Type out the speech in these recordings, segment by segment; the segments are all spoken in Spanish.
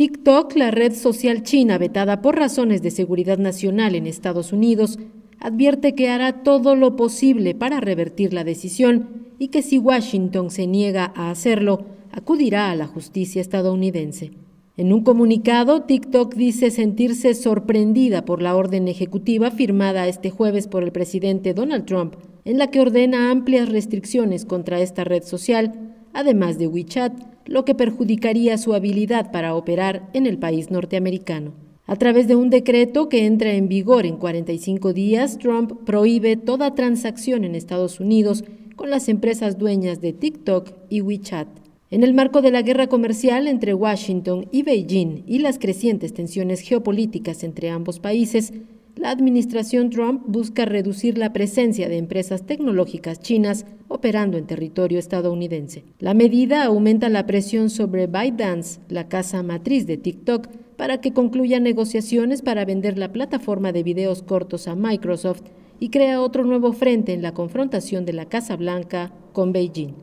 TikTok, la red social china vetada por razones de seguridad nacional en Estados Unidos, advierte que hará todo lo posible para revertir la decisión y que si Washington se niega a hacerlo, acudirá a la justicia estadounidense. En un comunicado, TikTok dice sentirse sorprendida por la orden ejecutiva firmada este jueves por el presidente Donald Trump, en la que ordena amplias restricciones contra esta red social, además de WeChat, lo que perjudicaría su habilidad para operar en el país norteamericano. A través de un decreto que entra en vigor en 45 días, Trump prohíbe toda transacción en Estados Unidos con las empresas dueñas de TikTok y WeChat. En el marco de la guerra comercial entre Washington y Beijing y las crecientes tensiones geopolíticas entre ambos países, la administración Trump busca reducir la presencia de empresas tecnológicas chinas operando en territorio estadounidense. La medida aumenta la presión sobre ByteDance, la casa matriz de TikTok, para que concluya negociaciones para vender la plataforma de videos cortos a Microsoft y crea otro nuevo frente en la confrontación de la Casa Blanca con Beijing.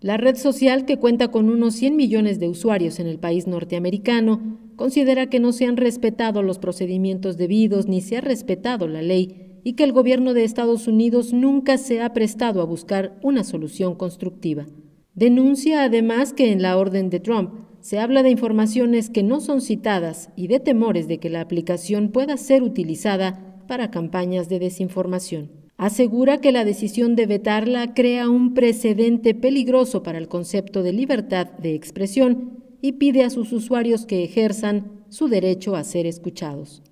La red social, que cuenta con unos 100 millones de usuarios en el país norteamericano, considera que no se han respetado los procedimientos debidos ni se ha respetado la ley y que el gobierno de Estados Unidos nunca se ha prestado a buscar una solución constructiva. Denuncia además que en la orden de Trump se habla de informaciones que no son citadas y de temores de que la aplicación pueda ser utilizada para campañas de desinformación. Asegura que la decisión de vetarla crea un precedente peligroso para el concepto de libertad de expresión y pide a sus usuarios que ejerzan su derecho a ser escuchados.